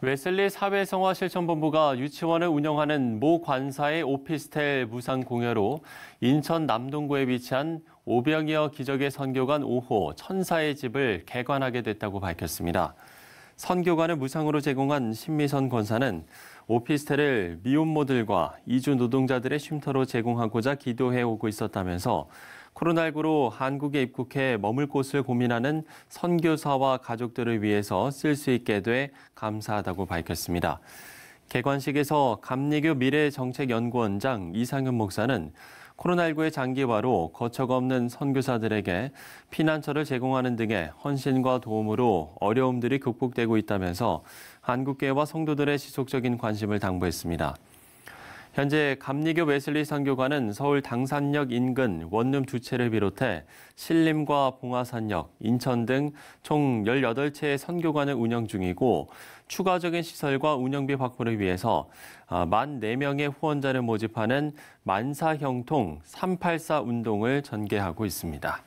웨슬리 사회성화 실천본부가 유치원을 운영하는 모 관사의 오피스텔 무상 공여로 인천 남동구에 위치한 오병이어 기적의 선교관 5호 천사의 집을 개관하게 됐다고 밝혔습니다. 선교관을 무상으로 제공한 신미선 권사는 오피스텔을 미혼모들과 이주 노동자들의 쉼터로 제공하고자 기도해 오고 있었다면서 코로나19로 한국에 입국해 머물 곳을 고민하는 선교사와 가족들을 위해서 쓸 수 있게 돼 감사하다고 밝혔습니다. 개관식에서 감리교 미래정책연구원장 이상현 목사는 코로나19의 장기화로 거처없는 선교사들에게 피난처를 제공하는 등의 헌신과 도움으로 어려움들이 극복되고 있다면서 한국계와 성도들의 지속적인 관심을 당부했습니다. 현재 감리교 웨슬리 선교관은 서울 당산역 인근 원룸 두 채를 비롯해 신림과 봉화산역, 인천 등 총 18채의 선교관을 운영 중이고 추가적인 시설과 운영비 확보를 위해서 아, 만 4명의 후원자를 모집하는 만사형통 384 운동을 전개하고 있습니다.